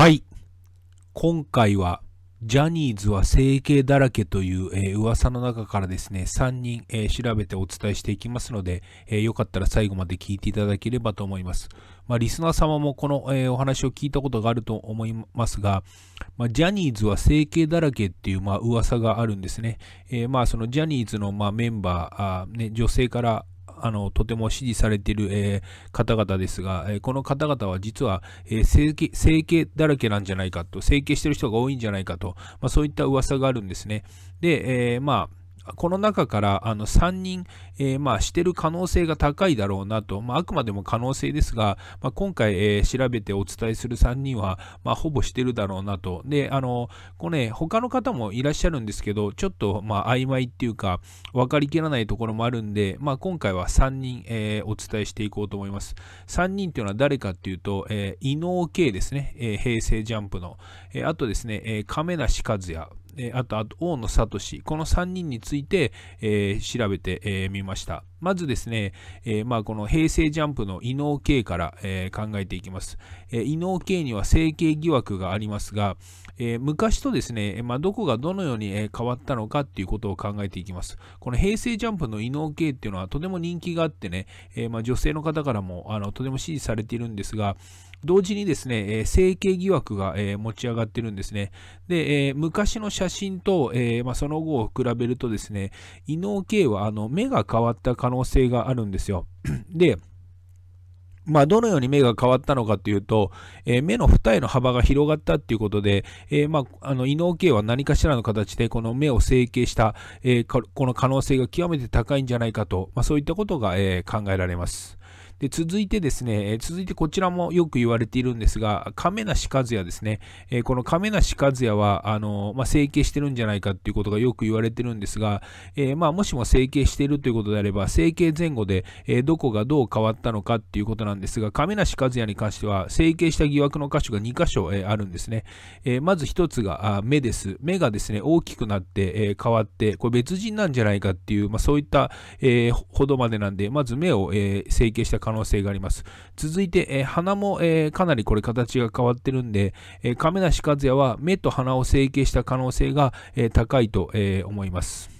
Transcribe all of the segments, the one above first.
はい。今回は、ジャニーズは整形だらけという、えー、噂の中からですね、3人、えー、調べてお伝えしていきますので、えー、よかったら最後まで聞いていただければと思います。まあ、リスナー様もこの、えお話を聞いたことがあると思いますが、まあ、ジャニーズは整形だらけっていう、まあ、噂があるんですね。えまあ、そのジャニーズの、まメンバーあ、ね、女性からあのとても支持されている、えー、方々ですが、えー、この方々は実は、え整形整形だらけなんじゃないかと、整形してる人が多いんじゃないかと、まあ、そういった噂があるんですね。で、えまあこの中からあの3人、えー、まあ、してる可能性が高いだろうなと、まあ、あくまでも可能性ですが、まあ、今回、えー、調べてお伝えする3人は、まあ、ほぼしてるだろうなと。で、あの、これ、ね、他の方もいらっしゃるんですけど、ちょっと、まあ、曖昧っていうか、分かりきらないところもあるんで、まあ、今回は3人、えー、お伝えしていこうと思います。3人っていうのは誰かっていうと、えー、伊能圭ですね、え平成ジャンプの。えあとですね、え亀梨和也。えあと、あと、大野聡、この3人について、えー、調べてみ、えー、ました。まずですね、えー、まあ、この平成ジャンプの伊能系から、え考えていきます。え伊能系には整形疑惑がありますが、え昔とですね、まあ、どこがどのように、え変わったのかっていうことを考えていきます。この平成ジャンプの伊能系っていうのはとても人気があってね、えまあ、女性の方からもあのとても支持されているんですが、同時にですね、え整形疑惑が、え持ち上がってるんですね。で、え昔の写真と、えー、まあ、その後を比べるとですね、伊能圭はあの目が変わった可能性があるんですよ。で、まあ、どのように目が変わったのかというと、えー、目の二重の幅が広がったということで、えー、まあ、あの、伊能系は何かしらの形で、この目を整形した、えー、この可能性が極めて高いんじゃないかと、まあ、そういったことが、え考えられます。で、続いてですね、え続いてこちらもよく言われているんですが、亀梨和也ですね。えこの亀梨和也は、あの、まあ、整形してるんじゃないかっていうことがよく言われてるんですが、えー、まあ、もしも整形しているということであれば、整形前後で、えどこがどう変わったのかっていうことなんですが、亀梨和也に関しては、整形した疑惑の箇所が2箇所、えあるんですね。えまず1つがあ目です。目がですね、大きくなって、え変わって、これ別人なんじゃないかっていう、まあ、そういった、えー、ほどまでなんで、まず目を、え整形した可可能性があります。続いて、えー、鼻も、えー、かなりこれ形が変わってるんで、えー、亀梨和也は目と鼻を整形した可能性が、え高いと、え思います。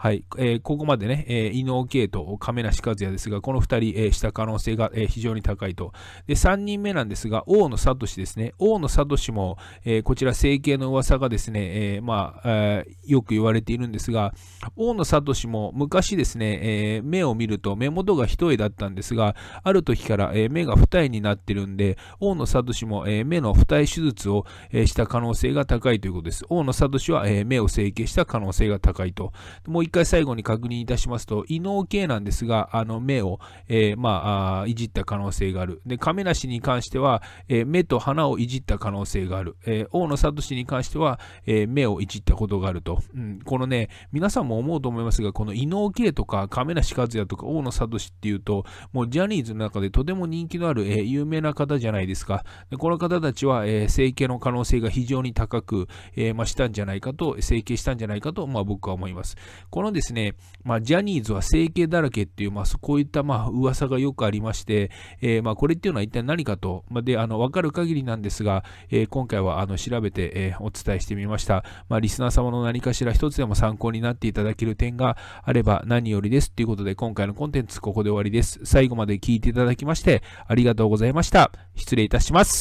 はい、えー、ここまでね、えー、伊能慶と亀梨和也ですが、この2人、えー、した可能性が、えー、非常に高いと。で、3人目なんですが、大野聡ですね。大野聡も、えー、こちら、整形の噂がですね、えー、まあ、えー、よく言われているんですが、大野聡も昔ですね、えー、目を見ると目元が一重だったんですが、ある時から、えー、目が二重になってるんで、大野聡も、えー、目の二重手術を、えー、した可能性が高いということです。大野聡は、えー、目を整形した可能性が高いと。もう一回最後に確認いたしますと、異能系なんですが、あの目を、えー、まあ、いじった可能性がある。で、亀梨に関しては、えー、目と鼻をいじった可能性がある。えー、大野聡に関しては、え目をいじったことがあると、うん。このね、皆さんも思うと思いますが、この異能系とか亀梨和也とか大野聡っていうと、もうジャニーズの中でとても人気のある、え有名な方じゃないですか。でこの方たちは、え整形の可能性が非常に高く、えまあ、したんじゃないかと、整形したんじゃないかと、まあ、僕は思います。ここのですね、まあ、ジャニーズは整形だらけっていう、まあ、こういったまあ噂がよくありまして、えー、まあこれっていうのは一体何かと、まあ、であの分かる限りなんですが、えー、今回はあの調べて、えー、お伝えしてみました、まあ、リスナー様の何かしら一つでも参考になっていただける点があれば何よりですということで今回のコンテンツここで終わりです最後まで聞いていただきましてありがとうございました失礼いたします